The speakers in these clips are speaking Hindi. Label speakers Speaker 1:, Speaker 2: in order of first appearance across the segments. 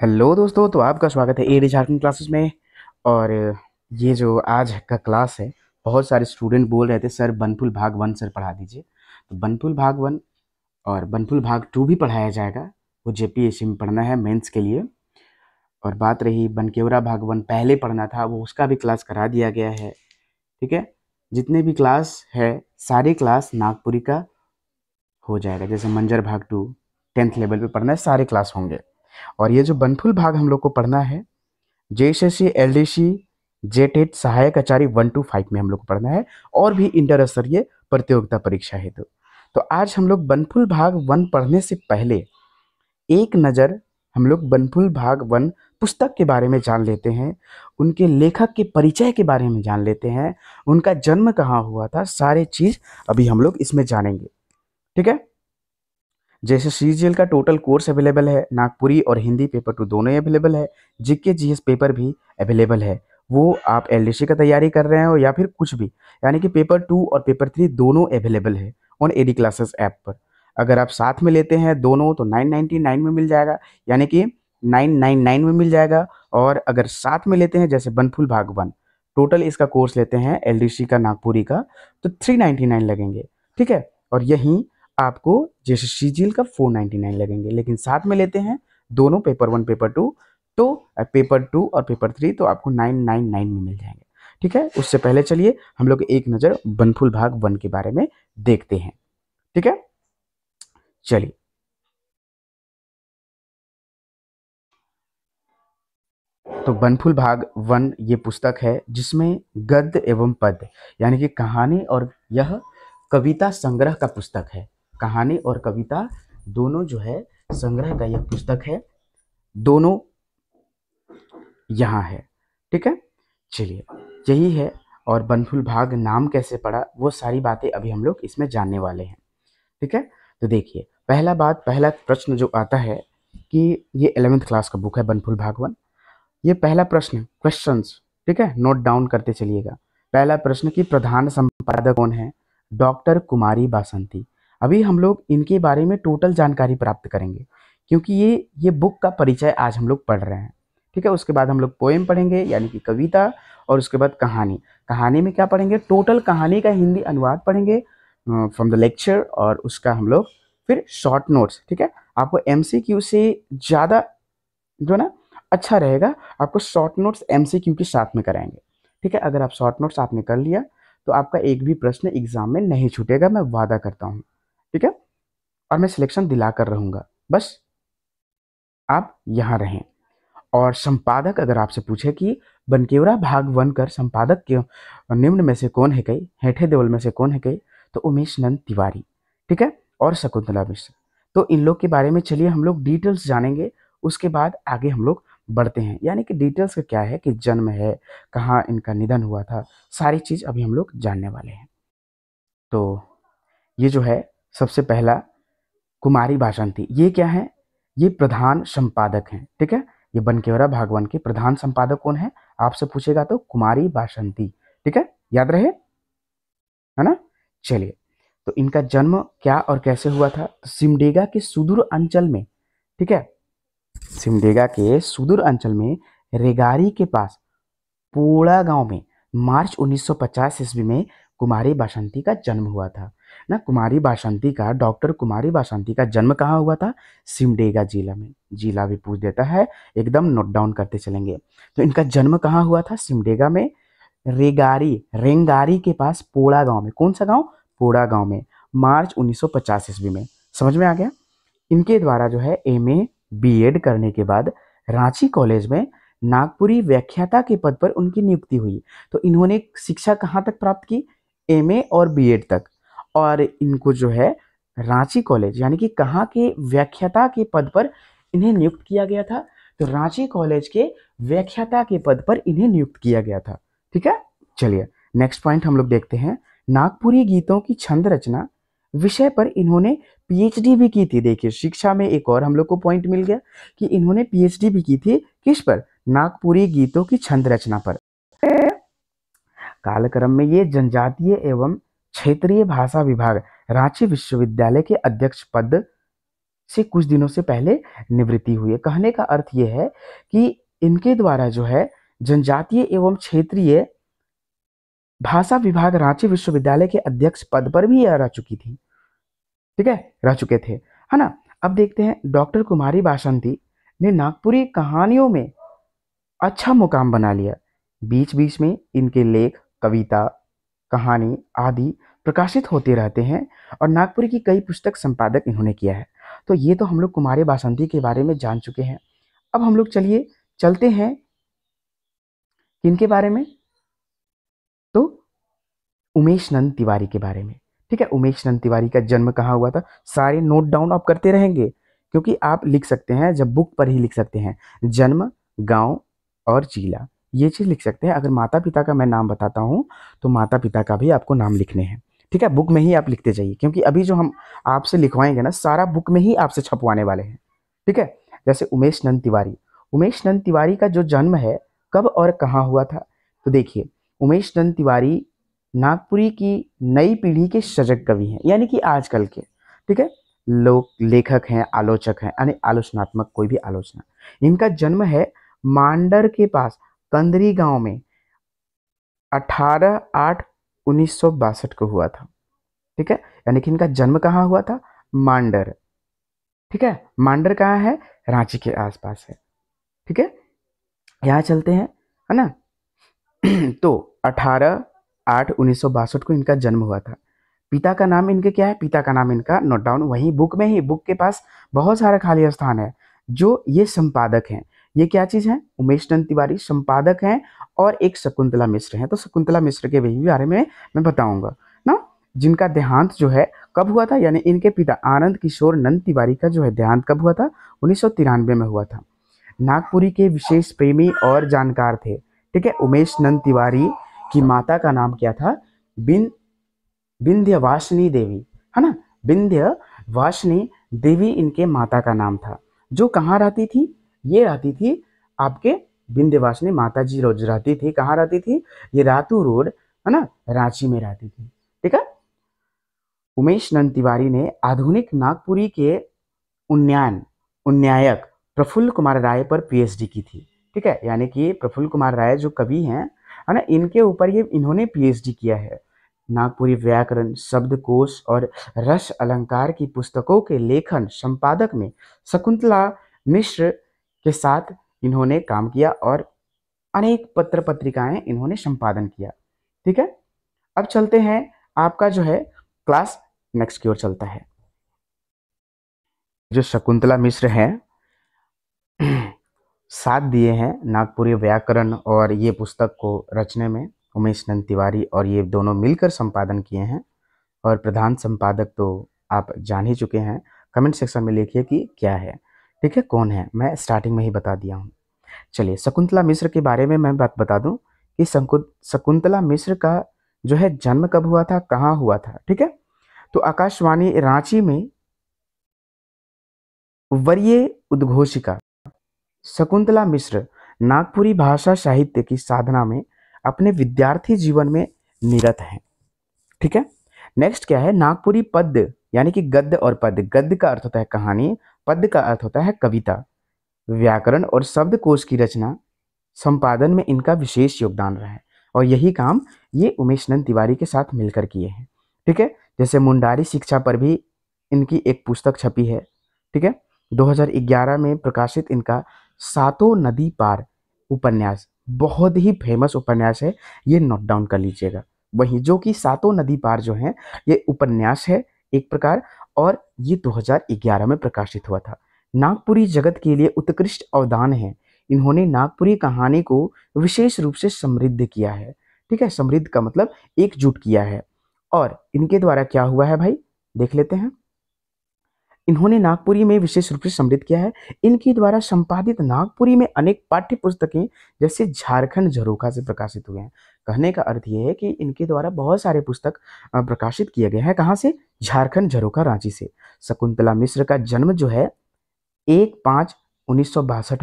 Speaker 1: हेलो दोस्तों तो आपका स्वागत है ए डी झारखंड क्लासेस में और ये जो आज का क्लास है बहुत सारे स्टूडेंट बोल रहे थे सर बनपुल भाग वन सर पढ़ा दीजिए तो बनपुल भाग वन और बनपुल भाग टू भी पढ़ाया जाएगा वो जे पी में पढ़ना है मेंस के लिए और बात रही बनकेवरा भाग वन पहले पढ़ना था वो उसका भी क्लास करा दिया गया है ठीक है जितने भी क्लास है सारे क्लास नागपुरी का हो जाएगा जैसे मंजर भाग टू टेंथ लेवल पर पढ़ना है सारे क्लास होंगे और ये जो बनफुल भाग हम लोग को पढ़ना है J L D C JET सहायक आचार्य वन टू फाइव में हम लोग को पढ़ना है और भी इंटर स्तरीय प्रतियोगिता परीक्षा हेतु तो आज हम लोग बनफुल भाग वन पढ़ने से पहले एक नज़र हम लोग बनफुल भाग वन पुस्तक के बारे में जान लेते हैं उनके लेखक के परिचय के बारे में जान लेते हैं उनका जन्म कहाँ हुआ था सारे चीज़ अभी हम लोग इसमें जानेंगे ठीक है जैसे सी का टोटल कोर्स अवेलेबल है नागपुरी और हिंदी पेपर टू दोनों ही अवेलेबल है जी जीएस पेपर भी अवेलेबल है वो आप एल का तैयारी कर रहे हो या फिर कुछ भी यानी कि पेपर टू और पेपर थ्री दोनों अवेलेबल है ऑन एडी क्लासेस ऐप पर अगर आप साथ में लेते हैं दोनों तो नाइन में मिल जाएगा यानी कि नाइन में मिल जाएगा और अगर साथ में लेते हैं जैसे बनफुल भाग वन टोटल इसका कोर्स लेते हैं एल का नागपुरी का तो नाइन लगेंगे ठीक है और यहीं आपको जैसे सीजील का 499 लगेंगे लेकिन साथ में लेते हैं दोनों पेपर वन पेपर टू तो पेपर टू और पेपर थ्री तो आपको नाइन नाइन नाइन में मिल जाएंगे ठीक है उससे पहले चलिए हम लोग एक नज़र बनफुल भाग वन के बारे में देखते हैं ठीक है चलिए तो बनफुल भाग वन ये पुस्तक है जिसमें गद्य एवं पद यानी कि कहानी और यह कविता संग्रह का पुस्तक है कहानी और कविता दोनों जो है संग्रह का यह पुस्तक है दोनों यहाँ है ठीक है चलिए यही है और बनफुल भाग नाम कैसे पड़ा वो सारी बातें अभी हम लोग इसमें जानने वाले हैं ठीक है तो देखिए पहला बात पहला प्रश्न जो आता है कि ये एलेवेंथ क्लास का बुक है बनफुल भाग वन ये पहला प्रश्न क्वेश्चन ठीक है नोट डाउन करते चलिएगा पहला प्रश्न कि प्रधान संपादक कौन है डॉक्टर कुमारी बासंती अभी हम लोग इनके बारे में टोटल जानकारी प्राप्त करेंगे क्योंकि ये ये बुक का परिचय आज हम लोग पढ़ रहे हैं ठीक है उसके बाद हम लोग पोएम पढ़ेंगे यानी कि कविता और उसके बाद कहानी कहानी में क्या पढ़ेंगे टोटल कहानी का हिंदी अनुवाद पढ़ेंगे फ्रॉम द लेक्चर और उसका हम लोग फिर शॉर्ट नोट्स ठीक है आपको एम से ज़्यादा जो ना अच्छा रहेगा आपको शॉर्ट नोट्स एम के साथ में कराएंगे ठीक है अगर आप शॉर्ट नोट्स आपने कर लिया तो आपका एक भी प्रश्न एग्जाम में नहीं छूटेगा मैं वादा करता हूँ ठीक है और मैं सिलेक्शन दिला कर रहूँगा बस आप यहां रहें और संपादक अगर आपसे पूछे कि बनकेवरा भाग वन कर संपादक के निम्न में से कौन है कई हेठे देवल में से कौन है कई तो उमेश नंद तिवारी ठीक है और शकुंतला मिश्र तो इन लोग के बारे में चलिए हम लोग डिटेल्स जानेंगे उसके बाद आगे हम लोग बढ़ते हैं यानी कि डिटेल्स का क्या है कि जन्म है कहाँ इनका निधन हुआ था सारी चीज़ अभी हम लोग जानने वाले हैं तो ये जो है सबसे पहला कुमारी भाषंती ये क्या है ये प्रधान संपादक हैं ठीक है ये बनकेवरा भागवान के प्रधान संपादक कौन है आपसे पूछेगा तो कुमारी भाषंती ठीक है याद रहे है ना चलिए तो इनका जन्म क्या और कैसे हुआ था तो सिमडेगा के सुदूर अंचल में ठीक है सिमडेगा के सुदूर अंचल में रेगारी के पास पोड़ा गांव में मार्च 1950 ईस्वी में कुमारी बासंती का जन्म हुआ था ना कुमारी बासंती का डॉक्टर कुमारी बासंती का जन्म कहाँ हुआ था सिमडेगा जिला में जिला भी पूछ देता है एकदम नोट डाउन करते चलेंगे तो इनका जन्म कहाँ हुआ था सिमडेगा में रेगारी रेंगारी के पास पोड़ा गांव में कौन सा गांव पोड़ा गांव में मार्च 1950 ईस्वी में समझ में आ गया इनके द्वारा जो है एम ए बी करने के बाद रांची कॉलेज में नागपुरी व्याख्याता के पद पर उनकी नियुक्ति हुई तो इन्होंने शिक्षा कहाँ तक प्राप्त की एम और बी तक और इनको जो है रांची कॉलेज यानी कि कहाँ के व्याख्याता के पद पर इन्हें नियुक्त किया गया था तो रांची कॉलेज के व्याख्याता के पद पर इन्हें नियुक्त किया गया था ठीक है चलिए नेक्स्ट पॉइंट हम लोग देखते हैं नागपुरी गीतों की छंद रचना विषय पर इन्होंने पीएचडी भी की थी देखिए शिक्षा में एक और हम लोग को पॉइंट मिल गया कि इन्होंने पीएचडी भी की थी किस पर नागपुरी गीतों की छंद रचना पर कालक्रम में ये जनजातीय एवं क्षेत्रीय भाषा विभाग रांची विश्वविद्यालय के अध्यक्ष पद से कुछ दिनों से पहले निवृत्ति हुई है कहने का अर्थ यह है कि इनके द्वारा जो है जनजातीय एवं क्षेत्रीय भाषा विभाग रांची विश्वविद्यालय के अध्यक्ष पद पर भी रह चुकी थी ठीक है रह चुके थे है ना अब देखते हैं डॉक्टर कुमारी बासंती ने नागपुरी कहानियों में अच्छा मुकाम बना लिया बीच बीच में इनके लेख कविता कहानी आदि प्रकाशित होते रहते हैं और नागपुरी की कई पुस्तक संपादक इन्होंने किया है तो ये तो हम लोग कुमारी बासंती के बारे में जान चुके हैं अब हम लोग चलिए चलते हैं किनके बारे में तो उमेश नंद तिवारी के बारे में ठीक है उमेश नंद तिवारी का जन्म कहाँ हुआ था सारे नोट डाउन आप करते रहेंगे क्योंकि आप लिख सकते हैं जब बुक पर ही लिख सकते हैं जन्म गांव और जिला ये चीज़ लिख सकते हैं अगर माता पिता का मैं नाम बताता हूँ तो माता पिता का भी आपको नाम लिखने हैं ठीक है बुक में ही आप लिखते जाइए क्योंकि अभी जो हम आपसे लिखवाएंगे ना सारा बुक में ही आपसे छपवाने वाले हैं ठीक है जैसे उमेश नंद तिवारी उमेश नंद तिवारी का जो जन्म है कब और कहाँ हुआ था तो देखिए उमेश नंद तिवारी नागपुरी की नई पीढ़ी के सजग कवि हैं यानी कि आजकल के ठीक है लोक लेखक हैं आलोचक हैं यानी आलोचनात्मक कोई भी आलोचना इनका जन्म है मांडर के पास तंदरी गांव में 18 आठ उन्नीस को हुआ था ठीक है यानी कि इनका जन्म कहाँ हुआ था मांडर ठीक है मांडर कहाँ है रांची के आसपास है ठीक है यहाँ चलते हैं है ना तो 18 आठ उन्नीस को इनका जन्म हुआ था पिता का नाम इनके क्या है पिता का नाम इनका नोट डाउन वहीं बुक में ही बुक के पास बहुत सारा खाली स्थान है जो ये संपादक हैं ये क्या चीज़ है उमेश नंद तिवारी संपादक हैं और एक शकुंतला मिश्र हैं तो शकुंतला मिश्र के बारे में मैं बताऊंगा ना जिनका देहांत जो है कब हुआ था यानी इनके पिता आनंद किशोर नंद तिवारी का जो है देहांत कब हुआ था उन्नीस में हुआ था नागपुरी के विशेष प्रेमी और जानकार थे ठीक है उमेश नंद तिवारी की माता का नाम क्या था बिन विंध्यवासिनी देवी है ना विंध्य वासिनी देवी इनके माता का नाम था जो कहाँ रहती थी ये रहती थी आपके बिंध्यवासिनी माता जी रोज रहती थी कहाँ रहती थी ये रातू रोड है ना रांची में रहती थी ठीक है उमेश नंद तिवारी ने आधुनिक नागपुरी के उन्नयन उन्यायक प्रफुल्ल कुमार राय पर पीएचडी की थी ठीक है यानी कि प्रफुल्ल कुमार राय जो कवि हैं है ना इनके ऊपर ये इन्होंने पीएचडी किया है नागपुरी व्याकरण शब्दकोश और रस अलंकार की पुस्तकों के लेखन संपादक में शकुंतला मिश्र के साथ इन्होंने काम किया और अनेक पत्र पत्रिकाएं इन्होंने संपादन किया ठीक है अब चलते हैं आपका जो है क्लास नेक्स्ट की ओर चलता है जो शकुंतला मिश्र हैं साथ दिए हैं नागपुरी व्याकरण और ये पुस्तक को रचने में उमेश नंद तिवारी और ये दोनों मिलकर संपादन किए हैं और प्रधान संपादक तो आप जान ही चुके हैं कमेंट सेक्शन में लिखिए कि क्या है ठीक है कौन है मैं स्टार्टिंग में ही बता दिया हूँ चलिए शकुंतला मिश्र के बारे में मैं बात बता दूँ कि शकुंतला मिश्र का जो है जन्म कब हुआ था कहाँ हुआ था ठीक है तो आकाशवाणी रांची में वरीय उद्घोषिका शकुंतला मिश्र नागपुरी भाषा साहित्य की साधना में अपने विद्यार्थी जीवन में निरत है ठीक है नेक्स्ट क्या है नागपुरी पद्य यानी कि गद्य और पद्य गद्य का अर्थ होता है कहानी पद्य का अर्थ होता है कविता व्याकरण और शब्दकोश की रचना संपादन में इनका विशेष योगदान रहा है और यही काम ये उमेश नंद तिवारी के साथ मिलकर किए हैं ठीक है जैसे मुंडारी शिक्षा पर भी इनकी एक पुस्तक छपी है ठीक है 2011 में प्रकाशित इनका सातों नदी पार उपन्यास बहुत ही फेमस उपन्यास है ये नोट डाउन कर लीजिएगा वहीं जो कि सातों नदी पार जो है ये उपन्यास है एक प्रकार और ये 2011 में प्रकाशित हुआ था नागपुरी जगत के लिए उत्कृष्ट अवदान है इन्होंने नागपुरी कहानी को विशेष रूप से समृद्ध किया है ठीक है समृद्ध का मतलब एकजुट किया है और इनके द्वारा क्या हुआ है भाई देख लेते हैं इन्होंने नागपुरी में विशेष रूप से सम्मिलित किया है इनके द्वारा संपादित नागपुरी में अनेक पाठ्य पुस्तकें जैसे झारखंड झरोखा से प्रकाशित हुए हैं कहने का अर्थ ये है कि इनके द्वारा बहुत सारे पुस्तक प्रकाशित किए गए हैं कहाँ से झारखंड झरोखा रांची से शकुंतला मिश्र का जन्म जो है एक पाँच उन्नीस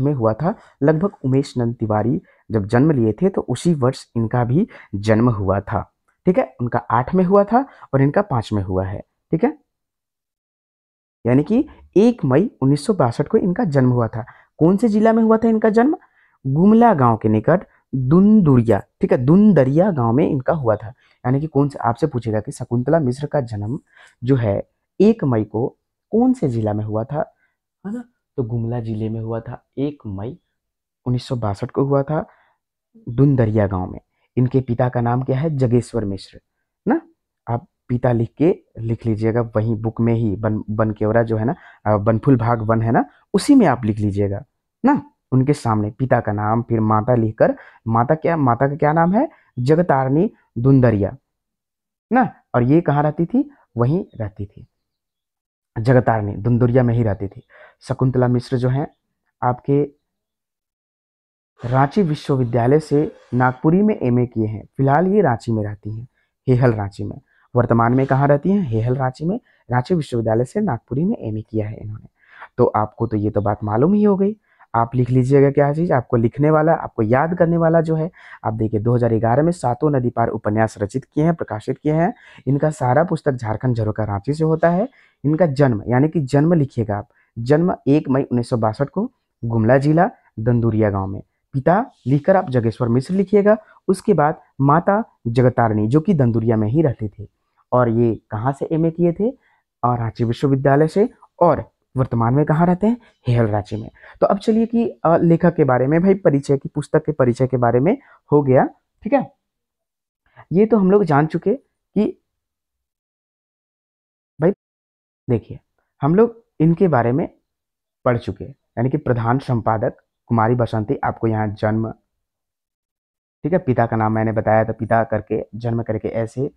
Speaker 1: में हुआ था लगभग उमेश नंद तिवारी जब जन्म लिए थे तो उसी वर्ष इनका भी जन्म हुआ था ठीक है उनका आठ में हुआ था और इनका पाँच में हुआ है ठीक है यानी कि एक मई उन्नीस को इनका जन्म हुआ था कौन से जिला में हुआ था इनका जन्म गुमला गांव के निकट दुंदुरिया ठीक है दुंदरिया गांव में इनका हुआ था यानी कि कौन से आपसे पूछेगा कि शकुंतला मिश्र का जन्म जो है एक मई को कौन से जिला में हुआ था है ना तो गुमला जिले में हुआ था एक मई उन्नीस को हुआ था दुंदरिया गाँव में इनके पिता का नाम क्या है जगेश्वर मिश्र पिता लिख के लिख लीजिएगा वहीं बुक में ही बन बन केवरा जो है ना बनफुल भाग वन है ना उसी में आप लिख लीजिएगा ना उनके सामने पिता का नाम फिर माता लिखकर माता क्या माता का क्या नाम है जगतारनी दुंदरिया ना और ये कहाँ रहती थी वहीं रहती थी जगतारणी दुंदरिया में ही रहती थी शकुंतला मिश्र जो है आपके रांची विश्वविद्यालय से नागपुरी में एमए किए हैं फिलहाल ये रांची में रहती हैं हेहल रांची में वर्तमान में कहाँ रहती हैं हेहल रांची में रांची विश्वविद्यालय से नागपुरी में एम किया है इन्होंने तो आपको तो ये तो बात मालूम ही हो गई आप लिख लीजिएगा क्या चीज़ आपको लिखने वाला आपको याद करने वाला जो है आप देखिए 2011 में सातों नदी पार उपन्यास रचित किए हैं प्रकाशित किए हैं इनका सारा पुस्तक झारखंड झरोका रांची से होता है इनका जन्म यानी कि जन्म लिखिएगा आप जन्म एक मई उन्नीस को गुमला जिला दंदूरिया गाँव में पिता लिखकर आप जगेश्वर मिश्र लिखिएगा उसके बाद माता जगतारणी जो कि दंदूरिया में ही रहती थी और ये कहाँ से एम किए थे और रांची विश्वविद्यालय से और वर्तमान में कहाँ रहते हैं हेहल रांची में तो अब चलिए कि लेखक के बारे में भाई परिचय की पुस्तक के परिचय के बारे में हो गया ठीक है ये तो हम लोग जान चुके कि भाई देखिए हम लोग इनके बारे में पढ़ चुके यानी कि प्रधान संपादक कुमारी बसंती आपको यहाँ जन्म ठीक है पिता का नाम मैंने बताया था पिता करके जन्म करके ऐसे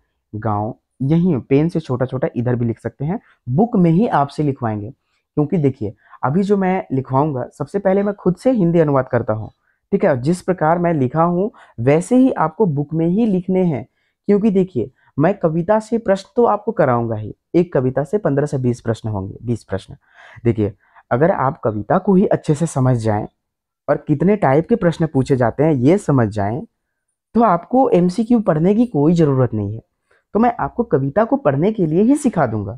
Speaker 1: गांव यहीं पेन से छोटा छोटा इधर भी लिख सकते हैं बुक में ही आपसे लिखवाएंगे क्योंकि देखिए अभी जो मैं लिखवाऊंगा सबसे पहले मैं खुद से हिंदी अनुवाद करता हूँ ठीक है जिस प्रकार मैं लिखा हूँ वैसे ही आपको बुक में ही लिखने हैं क्योंकि देखिए मैं कविता से प्रश्न तो आपको कराऊंगा ही एक कविता से पंद्रह से बीस प्रश्न होंगे बीस प्रश्न देखिए अगर आप कविता को ही अच्छे से समझ जाएं और कितने टाइप के प्रश्न पूछे जाते हैं ये समझ जाएं तो आपको एमसीक्यू पढ़ने की कोई ज़रूरत नहीं है तो मैं आपको कविता को पढ़ने के लिए ही सिखा दूंगा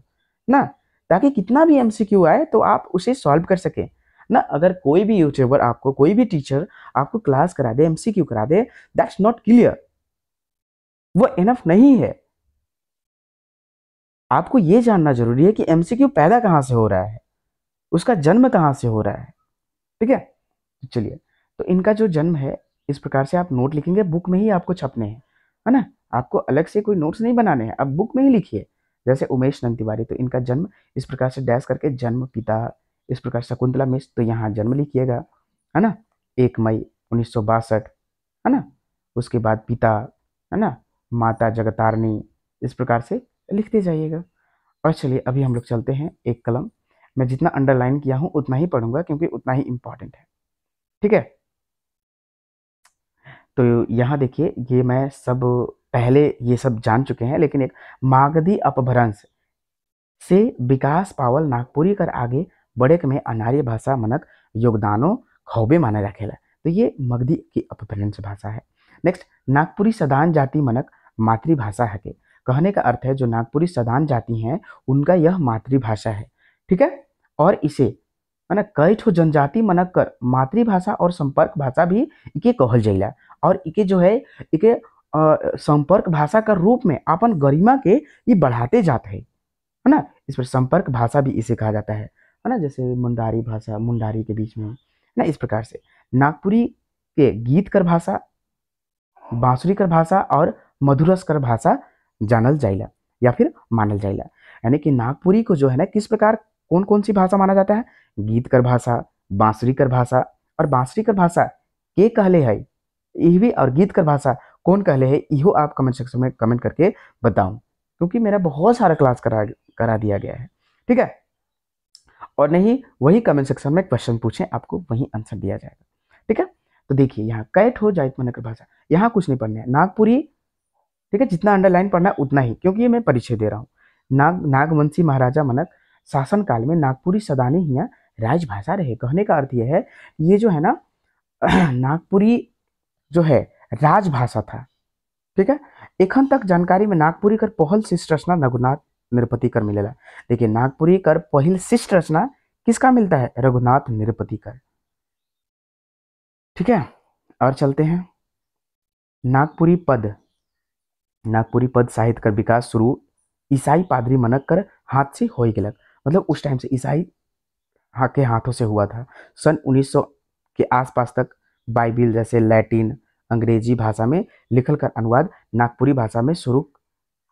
Speaker 1: ना ताकि कितना भी एमसीक्यू आए तो आप उसे सॉल्व कर सकें ना अगर कोई भी यूट्यूबर आपको कोई भी टीचर आपको क्लास करा दे एमसीक्यू करा दे दैट्स नॉट क्लियर वो इनफ नहीं है आपको ये जानना जरूरी है कि एमसीक्यू पैदा कहाँ से हो रहा है उसका जन्म कहाँ से हो रहा है ठीक है तो चलिए तो इनका जो जन्म है इस प्रकार से आप नोट लिखेंगे बुक में ही आपको छपने हैं है ना आपको अलग से कोई नोट्स नहीं बनाने हैं आप बुक में ही लिखिए जैसे उमेश नंद तिवारी तो इनका जन्म इस प्रकार से डैश करके जन्म पिता इस प्रकार शकुंतला मिश्र तो यहाँ जन्म लिखिएगा है ना एक मई उन्नीस है ना उसके बाद पिता है ना माता जगतारनी इस प्रकार से लिखते जाइएगा और चलिए अभी हम लोग चलते हैं एक कलम मैं जितना अंडरलाइन किया हूँ उतना ही पढ़ूंगा क्योंकि उतना ही इम्पॉर्टेंट है ठीक है तो यहाँ देखिए ये मैं सब पहले ये सब जान चुके हैं लेकिन एक मागधी अपभ्रंश से विकास पावल नागपुरी कर आगे बड़े में अनार्य भाषा मनक योगदानों खौबे माना रखेला तो ये मगधी की अपभ्रंश भाषा है नेक्स्ट नागपुरी सदान जाति मनक मातृभाषा है के कहने का अर्थ है जो नागपुरी सदान जाति हैं उनका यह मातृभाषा है ठीक है और इसे है ना कई ठो जनजाति मनक कर मातृभाषा और संपर्क भाषा भी इके कहल जाइला और इके जो है इके संपर्क भाषा का रूप में अपन गरिमा के ये बढ़ाते जाते हैं है ना इस पर संपर्क भाषा भी इसे कहा जाता है है ना जैसे मुंडारी भाषा मुंडारी के बीच में ना इस प्रकार से नागपुरी के गीत कर भाषा बांसुरी कर भाषा और मधुरस कर भाषा जानल जाइला या फिर मानल जाइला यानी कि नागपुरी को जो है ना किस प्रकार कौन कौन सी भाषा माना जाता है गीत कर भाषा बांसुरी कर भाषा और बांसुरी कर भाषा के कहले है यह भी और गीत कर भाषा कौन कहले है इहो आप कमेंट सेक्शन में कमेंट करके बताऊं क्योंकि मेरा बहुत सारा क्लास करा करा दिया गया है ठीक है और नहीं वही कमेंट सेक्शन में क्वेश्चन पूछें आपको वही आंसर दिया जाएगा ठीक है तो देखिए यहाँ कैट हो जायत मनकर भाषा यहाँ कुछ नहीं पढ़ना है नागपुरी ठीक है जितना अंडरलाइन पढ़ना है उतना ही क्योंकि ये मैं परिचय दे रहा हूँ नाग नागवंशी महाराजा मनक शासन काल में नागपुरी सदानी हिया राजभाषा रहे कहने का अर्थ यह है ये जो है ना नागपुरी जो है राजभाषा था ठीक है एखन तक जानकारी में नागपुरी कर पहल शिष्ट रचना रघुनाथ निरपति कर मिलेला देखिए नागपुरी कर पहल शिष्ट रचना किसका मिलता है रघुनाथ निरपति कर ठीक है और चलते हैं नागपुरी पद नागपुरी पद साहित्य कर विकास शुरू ईसाई पादरी मनक कर हाथ से हो गलक मतलब उस टाइम से ईसाई हाँ के हाथों से हुआ था सन 1900 के आसपास तक बाइबिल जैसे लैटिन अंग्रेजी भाषा में लिखल कर अनुवाद नागपुरी भाषा में शुरू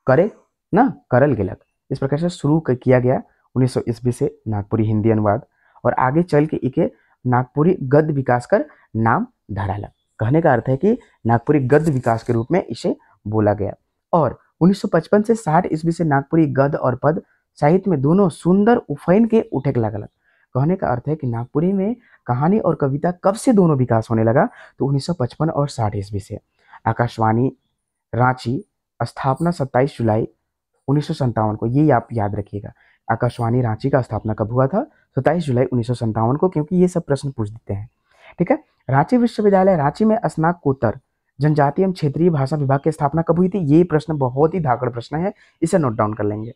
Speaker 1: करे न करल गलक इस प्रकार से शुरू किया गया उन्नीस सौ ईस्वी से नागपुरी हिंदी अनुवाद और आगे चल के इके नागपुरी गद्य विकास कर नाम धराल कहने का अर्थ है कि नागपुरी गद्य विकास के रूप में इसे बोला गया और 1955 से 60 ईस्वी से नागपुरी गद्य और पद साहित्य में दोनों सुंदर उफैन के उठेक लगल कहने का अर्थ है कि नागपुरी में कहानी और कविता कब से दोनों विकास होने लगा तो 1955 और साठ ईस्वी से आकाशवाणी रांची स्थापना 27 जुलाई उन्नीस को ये आप याद रखिएगा आकाशवाणी रांची का स्थापना कब हुआ था सत्ताईस जुलाई उन्नीस को क्योंकि ये सब प्रश्न पूछ देते हैं ठीक है रांची विश्वविद्यालय रांची में स्नाकोत्तर जनजातीय एवं क्षेत्रीय भाषा विभाग की स्थापना कब हुई थी ये प्रश्न बहुत ही धाकड़ प्रश्न है इसे नोट डाउन कर लेंगे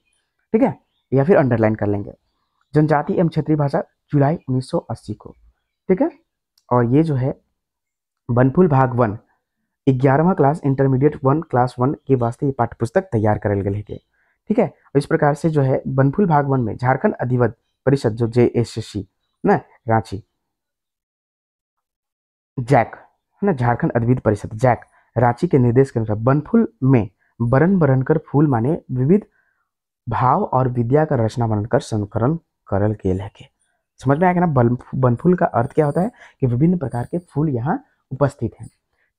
Speaker 1: ठीक है या फिर अंडरलाइन कर लेंगे जनजाति एवं क्षेत्रीय भाषा जुलाई 1980 को ठीक है और ये जो है बनफुल भाग वन ग्यारहवा class intermediate one class one के वास्ते ये पुस्तक तैयार करल गए के ठीक है इस प्रकार से जो है बनफुल भाग वन में झारखंड अधिवत परिषद जो जे एस सी न रांची जैक है ना झारखंड अधिविध परिषद जैक रांची के निर्देश के अनुसार बनफुल में बरन बरन कर फूल माने विविध भाव और विद्या का रचना बनकर संकरण करल के लहके के समझ में आएगा ना बन बनफूल का अर्थ क्या होता है कि विभिन्न प्रकार के फूल यहाँ उपस्थित हैं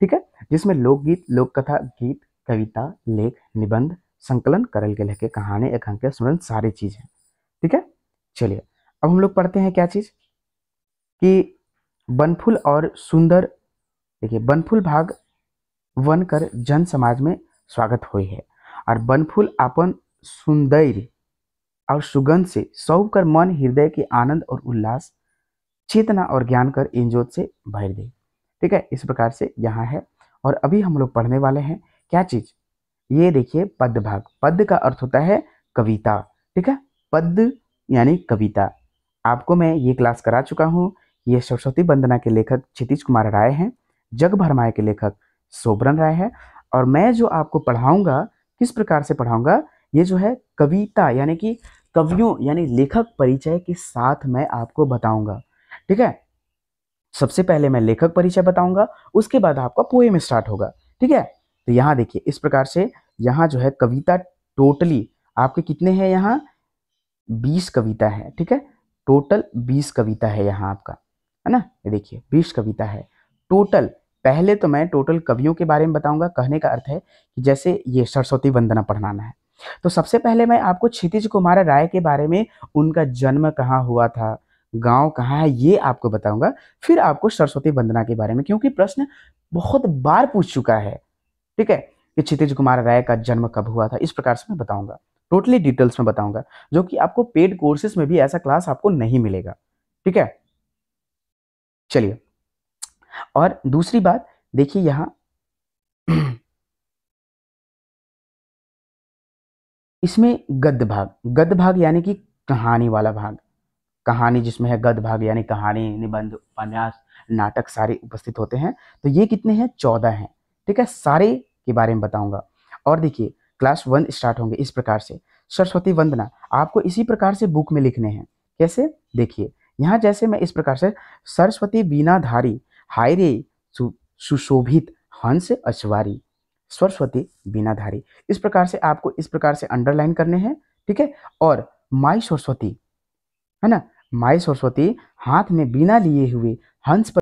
Speaker 1: ठीक है जिसमें लोकगीत लोक कथा गीत कविता लेख निबंध संकलन करल के लहके के कहानी एकांक स्मरण सारी चीज है ठीक है चलिए अब हम लोग पढ़ते हैं क्या चीज कि बनफुल और सुंदर देखिए बनफुल भाग वन कर जन समाज में स्वागत हुई है और बनफुल अपन सुंदर और सुगंध से सौ कर मन हृदय के आनंद और उल्लास चेतना और ज्ञान कर इन जोत से भर दे ठीक है इस प्रकार से यहाँ है और अभी हम लोग पढ़ने वाले हैं क्या चीज ये देखिए पद भाग पद का अर्थ होता है कविता ठीक है पद यानी कविता आपको मैं ये क्लास करा चुका हूँ ये सरस्वती वंदना के लेखक क्षितिज कुमार राय हैं जग भरमाए के लेखक सोबरन राय है और मैं जो आपको पढ़ाऊंगा किस प्रकार से पढ़ाऊंगा ये जो है कविता यानी कि कवियों यानी लेखक परिचय के साथ मैं आपको बताऊंगा ठीक है सबसे पहले मैं लेखक परिचय बताऊंगा उसके बाद आपका पोएम स्टार्ट होगा ठीक है तो यहाँ देखिए इस प्रकार से यहाँ जो है कविता टोटली आपके कितने हैं यहाँ बीस कविता है ठीक है टोटल बीस कविता है यहाँ आपका है ना ये देखिए बीस कविता है टोटल पहले तो मैं टोटल कवियों के बारे में बताऊंगा कहने का अर्थ है कि जैसे ये सरस्वती वंदना पढ़ाना है तो सबसे पहले मैं आपको क्षितिज कुमार राय के बारे में उनका जन्म कहाँ हुआ था गांव कहाँ है ये आपको बताऊंगा फिर आपको सरस्वती वंदना के बारे में क्योंकि प्रश्न बहुत बार पूछ चुका है ठीक है कि क्षितिज कुमार राय का जन्म कब हुआ था इस प्रकार से मैं बताऊंगा टोटली डिटेल्स में बताऊंगा जो कि आपको पेड कोर्सेज में भी ऐसा क्लास आपको नहीं मिलेगा ठीक है चलिए और दूसरी बात देखिए यहाँ इसमें गद्य भाग गद्य भाग यानी कि कहानी वाला भाग कहानी जिसमें है गद्य भाग यानी कहानी निबंध उपन्यास नाटक सारे उपस्थित होते हैं तो ये कितने हैं चौदह हैं ठीक है सारे के बारे में बताऊंगा और देखिए क्लास वन स्टार्ट होंगे इस प्रकार से सरस्वती वंदना आपको इसी प्रकार से बुक में लिखने हैं कैसे देखिए यहाँ जैसे मैं इस प्रकार से सरस्वती बीनाधारी हायरे सुशोभित हंस अश्वारी सरस्वती बिनाधारी इस प्रकार से आपको इस प्रकार से अंडरलाइन करने हैं ठीक है और माई सरस्वती है ना माई सरस्वती हाथ में बीना लिए हुए हंस पर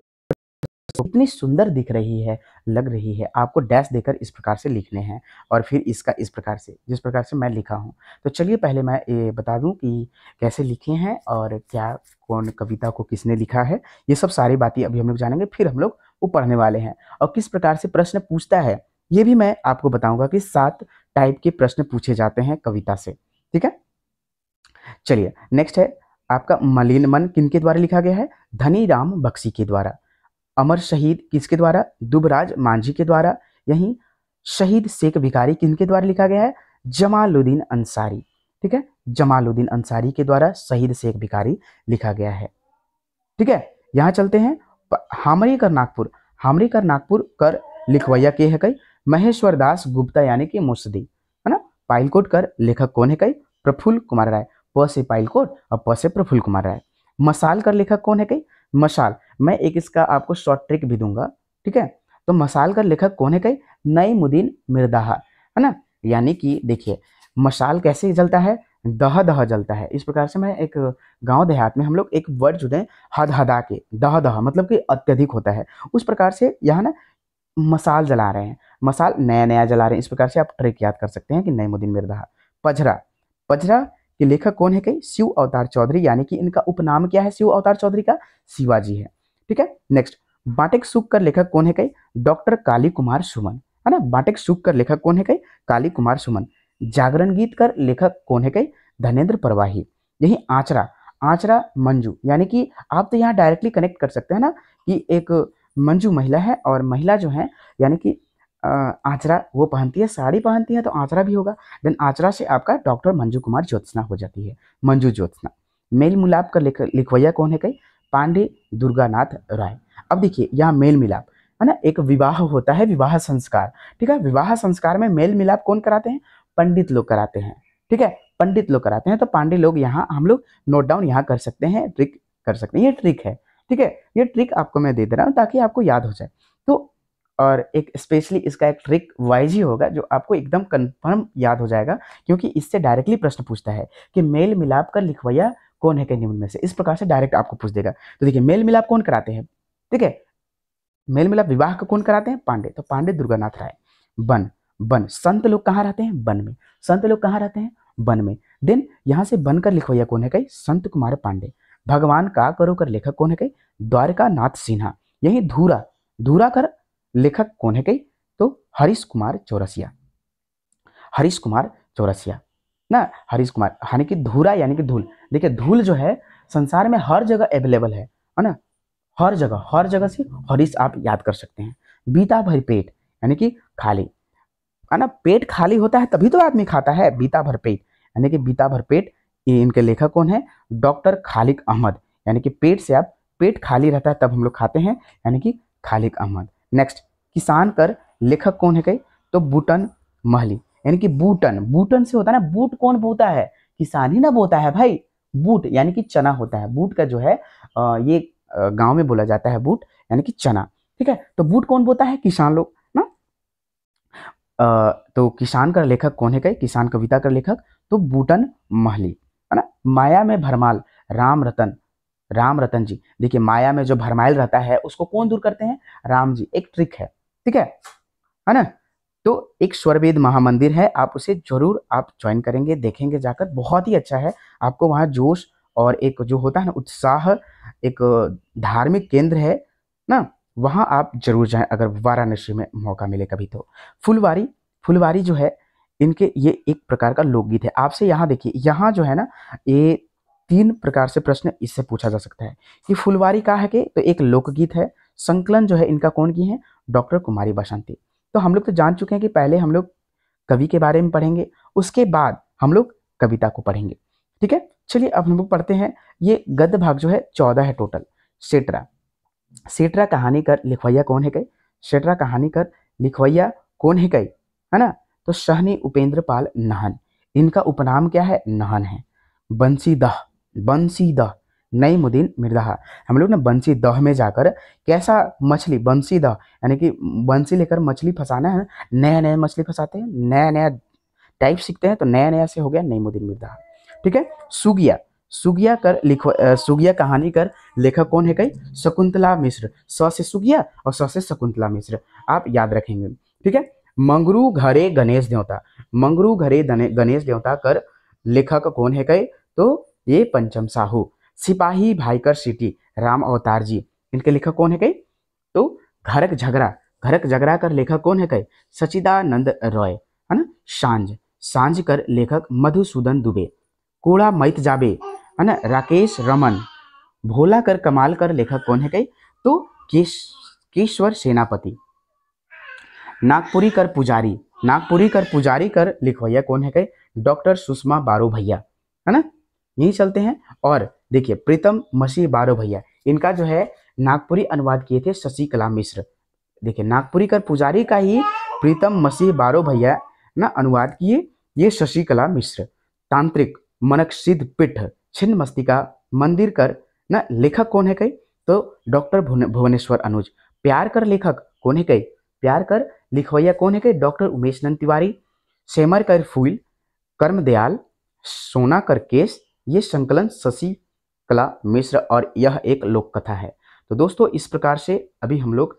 Speaker 1: इतनी सुंदर दिख रही है लग रही है आपको डैश देकर इस प्रकार से लिखने हैं और फिर इसका इस प्रकार से जिस प्रकार से मैं लिखा हूँ तो चलिए पहले मैं ये बता दूँ कि कैसे लिखे हैं और क्या कौन कविता को किसने लिखा है ये सब सारी बातें अभी हम लोग जानेंगे फिर हम लोग वो पढ़ने वाले हैं और किस प्रकार से प्रश्न पूछता है ये भी मैं आपको बताऊंगा कि सात टाइप के प्रश्न पूछे जाते हैं कविता से ठीक है चलिए नेक्स्ट है आपका मलिन मन किनके द्वारा लिखा गया है धनी राम बक्सी के द्वारा अमर शहीद किसके द्वारा दुबराज मांझी के द्वारा यही शहीद शेख भिखारी किनके द्वारा लिखा गया है जमालुद्दीन अंसारी ठीक है जमालुद्दीन अंसारी के द्वारा शहीद शेख भिखारी लिखा गया है ठीक है यहाँ चलते हैं हामरी कर नागपुर हामरी कर नागपुर कर लिखवैया के है कई महेश्वर दास गुप्ता यानी कि मुसदी है ना पाइलकोट कर लेखक कौन है कई प्रफुल्ल कुमार राय प से पाइलकोट और प से प्रफुल्ल कुमार राय मसाल कर लेखक कौन है कई मसाल मैं एक इसका आपको शॉर्ट ट्रिक भी दूंगा ठीक है तो मसाल कर लेखक कौन है कई मुदीन मिर्दाहा है ना यानी कि देखिए मसाल कैसे जलता है दह दह जलता है इस प्रकार से मैं एक गांव देहात में हम लोग एक वर्ड जुड़े हद हदा के दह दह मतलब कि अत्यधिक होता है उस प्रकार से यहाँ ना मसाल जला रहे हैं मसाल नया नया जला रहे हैं इस प्रकार से आप ट्रिक याद कर सकते हैं कि नईमुद्दीन मिर्दा पजरा पजरा के लेखक कौन है कहीं शिव अवतार चौधरी यानी कि इनका उपनाम क्या है शिव अवतार चौधरी का शिवाजी है ठीक है नेक्स्ट बाटिक सुख कर लेखक कौन है कई डॉक्टर काली कुमार सुमन है ना बाटिक सुख कर लेखक कौन है कई काली कुमार सुमन जागरण गीत कर लेखक कौन है कई धनेन्द्र परवाही यही आचरा आचरा मंजू यानी कि आप तो यहाँ डायरेक्टली कनेक्ट कर सकते हैं ना कि एक मंजू महिला है और महिला जो है यानी कि आचरा वो पहनती है साड़ी पहनती है तो आचरा भी होगा देन आचरा से आपका डॉक्टर मंजू कुमार ज्योत्सना हो जाती है मंजू ज्योत्सना मेल मिलाप का लिख लिखवैया कौन है कई पांडे दुर्गानाथ राय अब देखिए यहाँ मेल मिलाप है ना एक विवाह होता है विवाह संस्कार ठीक है विवाह संस्कार में मेल मिलाप कौन कराते हैं पंडित लोग कराते हैं ठीक है पंडित लोग कराते हैं तो पांडे लोग यहाँ हम लोग नोट डाउन यहाँ कर सकते हैं ट्रिक कर सकते हैं ये ट्रिक है ठीक है ये ट्रिक आपको मैं दे दे रहा हूँ ताकि आपको याद हो जाए तो और एक स्पेशली इसका एक ट्रिक वाइज ही होगा जो आपको एकदम कंफर्म याद हो जाएगा क्योंकि इससे डायरेक्टली प्रश्न पूछता है कि मेल मिलाप कर लिखवैया कौन है कहीं में से इस प्रकार से डायरेक्ट आपको पूछ देगा तो देखिए मेल मिलाप कौन कराते हैं ठीक है मेल मिलाप विवाह का कौन कराते हैं पांडे तो पांडे दुर्गानाथ राय बन बन संत लोग कहाँ रहते हैं बन में संत लोग कहाँ रहते हैं बन में देन यहाँ से बनकर लिखवैया कौन है कई संत कुमार पांडे भगवान का करो कर लेखक कौन है कई द्वारका नाथ सिन्हा यही धूरा धूरा कर लेखक कौन है कई तो हरीश कुमार चौरसिया हरीश कुमार चौरसिया ना हरीश कुमार यानी कि धूरा यानी कि धूल देखिए धूल जो है संसार में हर जगह अवेलेबल है है ना हर जगह हर जगह से हरीश आप याद कर सकते हैं बीता भर पेट यानी कि खाली है ना पेट खाली होता है तभी तो आदमी खाता है बीता भर पेट यानी कि बीता भर पेट ये इनके लेखक कौन है डॉक्टर खालिक अहमद यानी कि पेट से आप पेट खाली रहता है तब हम लोग खाते हैं यानी कि खालिक अहमद नेक्स्ट किसान कर लेखक कौन है कई तो बूटन महली यानी कि बूटन बूटन से होता है ना बूट कौन बोता है किसान ही ना बोता है भाई बूट यानी कि चना होता है बूट का जो है ये गांव में बोला जाता है बूट यानी कि चना ठीक है तो बूट कौन बोता है किसान लोग ना तो किसान का लेखक कौन है कई किसान कविता का लेखक तो बूटन महली माया में भरमाल राम रतन राम रतन जी देखिए माया में जो भरमाइल रहता है उसको कौन दूर करते हैं राम जी एक ट्रिक है ठीक है है ना तो एक स्वरवेद महामंदिर है आप उसे जरूर आप ज्वाइन करेंगे देखेंगे जाकर बहुत ही अच्छा है आपको वहाँ जोश और एक जो होता है ना उत्साह एक धार्मिक केंद्र है ना वहाँ आप जरूर जाएं अगर वाराणसी में मौका मिले कभी तो फुलवारी फुलवारी जो है इनके ये एक प्रकार का लोकगीत है आपसे यहाँ देखिए यहाँ जो है ना ये तीन प्रकार से प्रश्न इससे पूछा जा सकता है कि फुलवारी का है कि तो एक लोकगीत है संकलन जो है इनका कौन की है डॉक्टर कुमारी बसंती तो हम लोग तो जान चुके हैं कि पहले हम लोग कवि के बारे में पढ़ेंगे उसके बाद हम लोग कविता को पढ़ेंगे ठीक है चलिए अब हम लोग पढ़ते हैं ये गद्य भाग जो है चौदह है टोटल सेटरा सेटरा कर लिखवैया कौन है कई सेटरा कहानी कर लिखवैया कौन है कई है ना तो सहनी उपेंद्र पाल नहन इनका उपनाम क्या है नहन है बंसी दह बंसी दह नईमुद्दीन मिर्दाहा हम लोग ना बंसी दह में जाकर कैसा मछली बंसी दह यानी कि बंसी लेकर मछली फंसाना है नया नया मछली फंसाते हैं नया नया टाइप सीखते हैं तो नया नया से हो गया नई मुदीन मिर्दाहा ठीक है सुगिया सुगिया कर लिखो सुगिया कहानी कर लेखक कौन है कई शकुंतला मिश्र स से सुगिया और स से शकुंतला मिश्र आप याद रखेंगे ठीक है मंगरू घरे गणेश देवता मंगरू घरे गणेश देवता कर लेखक कौन है कहे तो ये पंचम साहू सिपाही भाईकर सिटी राम अवतार जी इनके लेखक कौन है कहे तो घरक झगड़ा घरक झगड़ा कर लेखक कौन है कहे सचिदानंद रॉय है ना सांझ सांझ कर लेखक मधुसूदन दुबे कूड़ा मैत जाबे है ना राकेश रमन भोला कर कमाल कर लेखक कौन है कहे तो केश केश्वर सेनापति नागपुरी कर पुजारी नागपुरी कर पुजारी कर लिखवाइया कौन है कहीं डॉक्टर सुषमा बारो भैया है ना यही चलते हैं और देखिए प्रीतम मसी बारो भैया इनका जो है नागपुरी अनुवाद किए थे शशिकला मिश्र देखिए नागपुरी कर पुजारी का ही प्रीतम मसीह बारो भैया ना अनुवाद किए ये शशिकला मिश्र तांत्रिक मनक सिद्ध पीठ छिन्न मस्तिका मंदिर कर ना लेखक कौन है कही तो डॉक्टर भुवनेश्वर अनुज प्यार कर लेखक कौन है कही प्यार कर लिखवैया कौन है कि डॉक्टर उमेश नंद तिवारी सेमर कर फूल कर्म दयाल सोना केस ये संकलन शशि कला मिश्र और यह एक लोक कथा है तो दोस्तों इस प्रकार से अभी हम लोग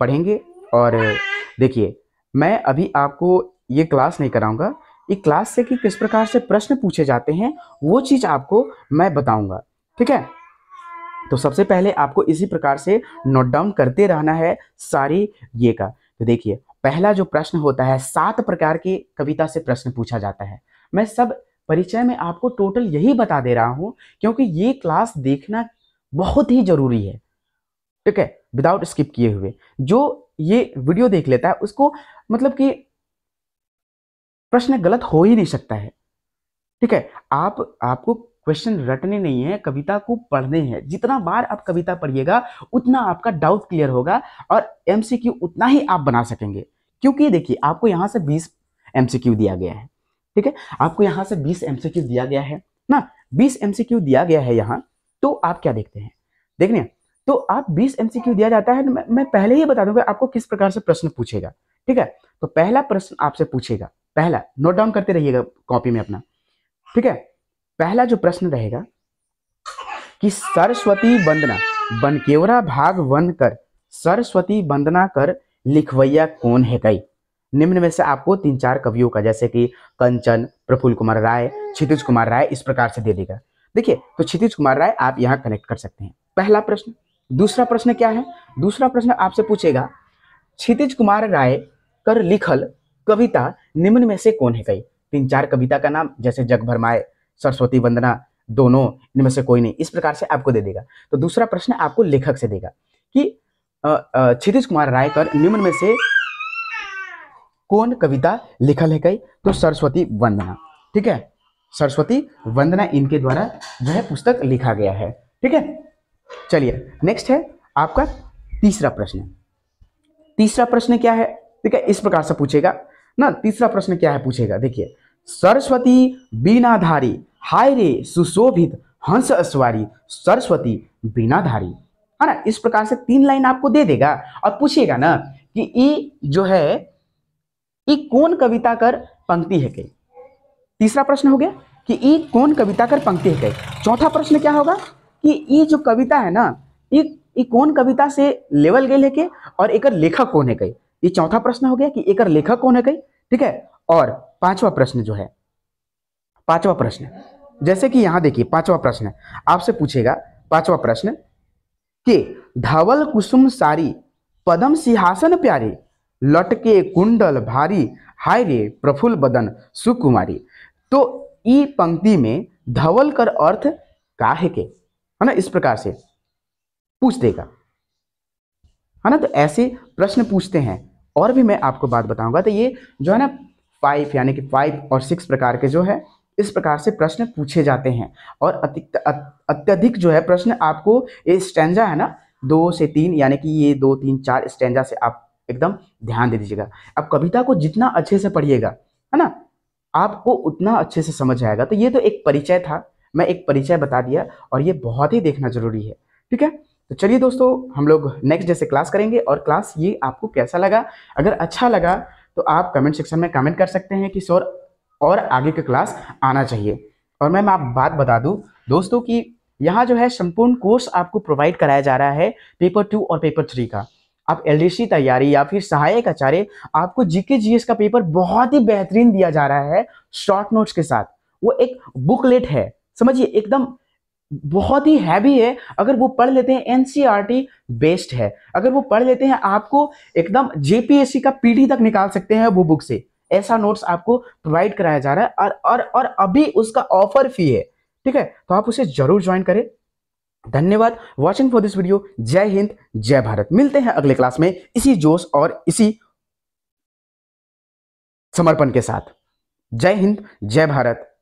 Speaker 1: पढ़ेंगे और देखिए मैं अभी आपको ये क्लास नहीं कराऊंगा ये क्लास से कि किस प्रकार से प्रश्न पूछे जाते हैं वो चीज़ आपको मैं बताऊंगा ठीक है तो सबसे पहले आपको इसी प्रकार से नोट डाउन करते रहना है सारी ये का तो देखिए पहला जो प्रश्न होता है सात प्रकार के कविता से प्रश्न पूछा जाता है मैं सब परिचय में आपको टोटल यही बता दे रहा हूं क्योंकि ये क्लास देखना बहुत ही जरूरी है ठीक है विदाउट स्किप किए हुए जो ये वीडियो देख लेता है उसको मतलब कि प्रश्न गलत हो ही नहीं सकता है ठीक है आप आपको क्वेश्चन रटने नहीं है कविता को पढ़ने हैं जितना बार आप कविता पढ़िएगा उतना आपका डाउट क्लियर होगा और एमसीक्यू उतना ही आप बना सकेंगे क्योंकि देखिए आपको यहाँ से बीस एम दिया गया है ठीक है आपको यहाँ से बीस एम दिया गया है ना बीस एम दिया गया है यहाँ तो आप क्या देखते हैं देखने तो आप 20 क्यू दिया जाता है मैं, मैं पहले ही बता दूंगा आपको किस प्रकार से प्रश्न पूछेगा ठीक है तो पहला प्रश्न आपसे पूछेगा पहला नोट डाउन करते रहिएगा कॉपी में अपना ठीक है पहला जो प्रश्न रहेगा कि सरस्वती वंदना बनकेवरा भाग वन कर सरस्वती वंदना कर लिखवैया कौन है कई निम्न में से आपको तीन चार कवियों का जैसे कि कंचन प्रफुल्ल कुमार राय क्षितिज कुमार राय इस प्रकार से दे देगा देखिए तो क्षितिज कुमार राय आप यहाँ कनेक्ट कर सकते हैं पहला प्रश्न दूसरा प्रश्न क्या है दूसरा प्रश्न आपसे पूछेगा क्षितिज कुमार राय कर लिखल कविता निम्न में से कौन है कई तीन चार कविता का नाम जैसे जग भरमाए सरस्वती वंदना दोनों इनमें से कोई नहीं इस प्रकार से आपको दे देगा तो दूसरा प्रश्न आपको लेखक से देगा कि क्षितिज कुमार रायकर निम्न में से कौन कविता लिखल है कई तो सरस्वती वंदना ठीक है सरस्वती वंदना इनके द्वारा जो है पुस्तक लिखा गया है ठीक है चलिए नेक्स्ट है आपका तीसरा प्रश्न तीसरा प्रश्न क्या है ठीक है इस प्रकार से पूछेगा ना तीसरा प्रश्न क्या है पूछेगा देखिए सरस्वती बीनाधारी हाय रे सुशोभित हंस अस्वारी सरस्वती बीनाधारी है ना इस प्रकार से तीन लाइन आपको दे देगा और पूछिएगा ना कि ये जो है ये कौन कविता कर पंक्ति है कई तीसरा प्रश्न हो गया कि ये कौन कविता कर पंक्ति है कई चौथा प्रश्न क्या होगा कि ये जो कविता है ना ये ये कौन कविता से लेवल गए लेके और एक लेखक कौन है कई ये चौथा प्रश्न हो गया कि एक लेखक कौन है कई ठीक है और पांचवा प्रश्न जो है पांचवा प्रश्न जैसे कि यहां देखिए पांचवा प्रश्न आपसे पूछेगा पांचवा प्रश्न कि धवल कुसुम सारी पदम सिंहासन प्यारी लटके कुंडल भारी हाय रे प्रफुल बदन सुकुमारी तो ई पंक्ति में धवल कर अर्थ काहे के है ना इस प्रकार से पूछ देगा है ना तो ऐसे प्रश्न पूछते हैं और भी मैं आपको बात बताऊंगा तो ये जो है ना फाइव यानी कि फाइव और सिक्स प्रकार के जो है इस प्रकार से प्रश्न पूछे जाते हैं और अत्यधिक जो है प्रश्न आपको ये स्टेंजा है ना दो से तीन यानी कि ये दो तीन चार स्टेंजा से आप एकदम ध्यान दे दीजिएगा अब कविता को जितना अच्छे से पढ़िएगा है ना आपको उतना अच्छे से समझ आएगा तो ये तो एक परिचय था मैं एक परिचय बता दिया और ये बहुत ही देखना जरूरी है ठीक है तो चलिए दोस्तों हम लोग नेक्स्ट जैसे क्लास करेंगे और क्लास ये आपको कैसा लगा अगर अच्छा लगा तो आप कमेंट सेक्शन में कमेंट कर सकते हैं कि सर और आगे का क्लास आना चाहिए और मैम आप बात बता दूँ दोस्तों कि यहाँ जो है संपूर्ण कोर्स आपको प्रोवाइड कराया जा रहा है पेपर टू और पेपर थ्री का आप एल तैयारी या फिर सहायक आचार्य आपको जीके जीएस का पेपर बहुत ही बेहतरीन दिया जा रहा है शॉर्ट नोट्स के साथ वो एक बुकलेट है समझिए एकदम बहुत ही हैवी है अगर वो पढ़ लेते हैं एनसीईआरटी बेस्ड e है अगर वो पढ़ लेते हैं आपको एकदम जेपीएससी का पीडी तक निकाल सकते हैं वो बुक से ऐसा नोट्स आपको प्रोवाइड कराया जा रहा है और और और अभी उसका ऑफर फी है ठीक है तो आप उसे जरूर ज्वाइन करें धन्यवाद वॉचिंग फॉर दिस वीडियो जय हिंद जय भारत मिलते हैं अगले क्लास में इसी जोश और इसी समर्पण के साथ जय हिंद जय भारत